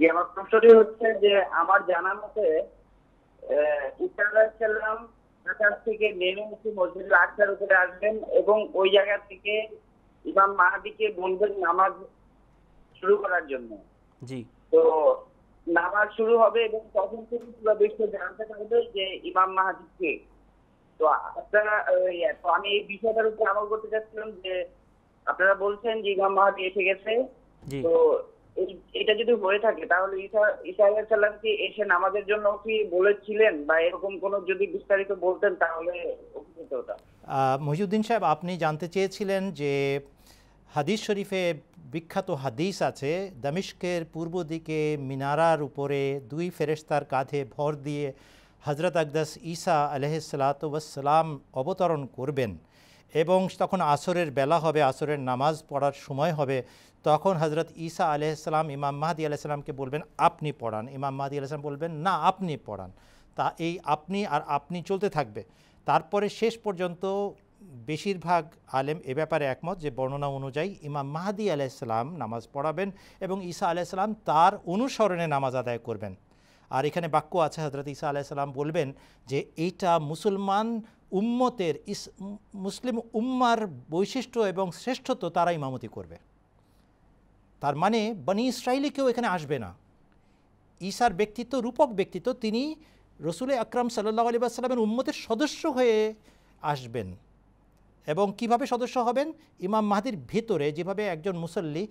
যে আমার প্রশ্নটি হচ্ছে যে আমার জানা মতে আকাশ থেকে নেমে এসে আকসার উপরে আসবেন এবং ওই জায়গা থেকে ইমাম মাহাদিকে বলবেন নামাজ শুরু করার জন্য জি তো নামাজ শুরু হবে এবং তখন থেকে পুরো বিশ্ব জানতে পারবে যে ইমাম মাহাদি তো আপনারা তো আমি এই বিষয়টার উপর আমল করতে চাচ্ছিলাম যে আপনারা বলছেন যে ইমাম মাহাদি এসে গেছে তো এটা যদি হয়ে থাকে তাহলে ঈসা ঈসা আলাহিসাল্লাম কি এসে নামাজের জন্য কি বলেছিলেন বা এরকম কোন যদি বিস্তারিত বলতেন তাহলে উপকৃত হতাম মহিউদ্দিন সাহেব আপনি জানতে চেয়েছিলেন যে হাদিস শরীফে বিখ্যাত হাদিস আছে দামিশকের পূর্ব দিকে মিনারার উপরে দুই ফেরেস্তার কাঁধে ভর দিয়ে হজরত আকদাস ঈসা আলহ সালাত অবতরণ করবেন এবং তখন আসরের বেলা হবে আসরের নামাজ পড়ার সময় হবে তখন হজরত ঈসা আলাইসালাম ইমাম মাহাদি আলাইসালামকে বলবেন আপনি পড়ান ইমাম মাহাদি আলাইসালাম বলবেন না আপনি পড়ান তা এই আপনি আর আপনি চলতে থাকবে তারপরে শেষ পর্যন্ত বেশিরভাগ আলেম এ ব্যাপারে একমত যে বর্ণনা অনুযায়ী ইমাম মাহাদি আলাইসালাম নামাজ পড়াবেন এবং ঈসা আলাইসালাম তার অনুসরণে নামাজ আদায় করবেন আর এখানে বাক্য আছে হজরত ঈসা আলাইসালাম বলবেন যে এটা মুসলমান উম্মতের ইস মুসলিম উম্মার বৈশিষ্ট্য এবং শ্রেষ্ঠত্ব তারা ইমামতি করবে তার মানে বনি ইসরায়েলি কেউ এখানে আসবে না ঈশার ব্যক্তিত্ব রূপক ব্যক্তিত্ব তিনি রসুল আকরাম সাল্লাহ আলী আসসালামের উম্মতের সদস্য হয়ে আসবেন এবং কিভাবে সদস্য হবেন ইমাম মাহাদির ভিতরে যেভাবে একজন মুসল্লি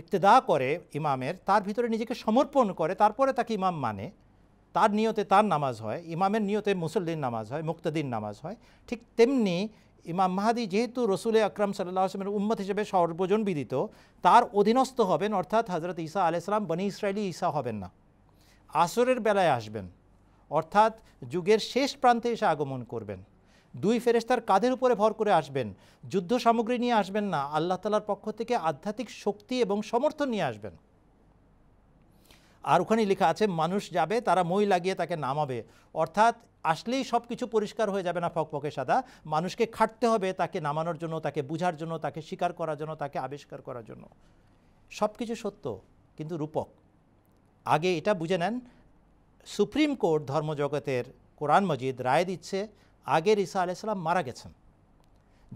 ইক্তদা করে ইমামের তার ভিতরে নিজেকে সমর্পণ করে তারপরে তাকে ইমাম মানে তার নিয়তে তার নামাজ হয় ইমামের নিয়তে মুসল্লির নামাজ হয় মুক্তাদির নামাজ হয় ঠিক তেমনি ইমাম মাহাদি যেহেতু রসুল আকরাম সাল্লাহ আসলামের উম্মত হিসেবে সর্বজন বিদিত তার অধীনস্থ হবেন অর্থাৎ হজরত ঈসা আলাইসলাম বনি ইসরায়েলি ঈসা হবেন না আসরের বেলায় আসবেন অর্থাৎ যুগের শেষ প্রান্তে এসে আগমন করবেন দুই ফেরেস্তার কাঁধের উপরে ভর করে আসবেন যুদ্ধ সামগ্রী নিয়ে আসবেন না আল্লাহ তালার পক্ষ থেকে আধ্যাত্মিক শক্তি এবং সমর্থন নিয়ে আসবেন আর ওখানে লেখা আছে মানুষ যাবে তারা মই লাগিয়ে তাকে নামাবে অর্থাৎ আসলেই সব কিছু পরিষ্কার হয়ে যাবে না ফকফকে সাদা মানুষকে খাটতে হবে তাকে নামানোর জন্য তাকে বুঝার জন্য তাকে স্বীকার করার জন্য তাকে আবিষ্কার করার জন্য সব কিছু সত্য কিন্তু রূপক আগে এটা বুঝে নেন সুপ্রিম কোর্ট ধর্মজগতের কোরআন মজিদ রায় দিচ্ছে আগের ঈসা আলাইসাল্লাম মারা গেছেন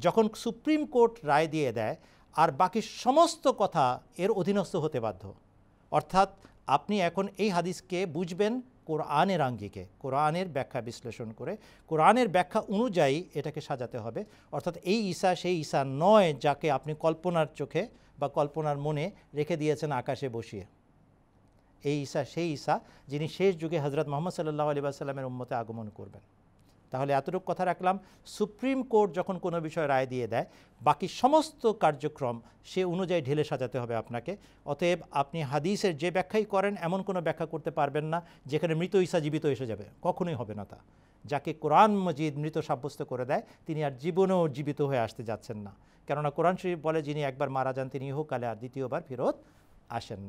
যখন সুপ্রিম কোর্ট রায় দিয়ে দেয় আর বাকি সমস্ত কথা এর অধীনস্থ হতে বাধ্য অর্থাৎ আপনি এখন এই হাদিসকে বুঝবেন কোরআনের আঙ্গিকে কোরআনের ব্যাখ্যা বিশ্লেষণ করে কোরআনের ব্যাখ্যা অনুযায়ী এটাকে সাজাতে হবে অর্থাৎ এই ঈশা সেই ঈশা নয় যাকে আপনি কল্পনার চোখে বা কল্পনার মনে রেখে দিয়েছেন আকাশে বসিয়ে এই ঈশা সেই ঈশা যিনি শেষ যুগে হজরত মোহাম্মদ সাল্লাহ আলী সাল্লামের উম্মতে আগমন করবেন তাহলে এতটুকু কথা রাখলাম সুপ্রিম কোর্ট যখন কোনো বিষয় রায় দিয়ে দেয় বাকি সমস্ত কার্যক্রম সে অনুযায়ী ঢেলে সাজাতে হবে আপনাকে অতএব আপনি হাদিসের যে ব্যাখ্যাই করেন এমন কোনো ব্যাখ্যা করতে পারবেন না যেখানে মৃত ঈসা জীবিত এসে যাবে কখনোই হবে না তা যাকে কোরআন মজিদ মৃত সাব্যস্ত করে দেয় তিনি আর জীবনেও জীবিত হয়ে আসতে যাচ্ছেন না কেননা কোরআন শরীফ বলে যিনি একবার মারা যান তিনি ইহকালে আর দ্বিতীয়বার ফেরত আসেন না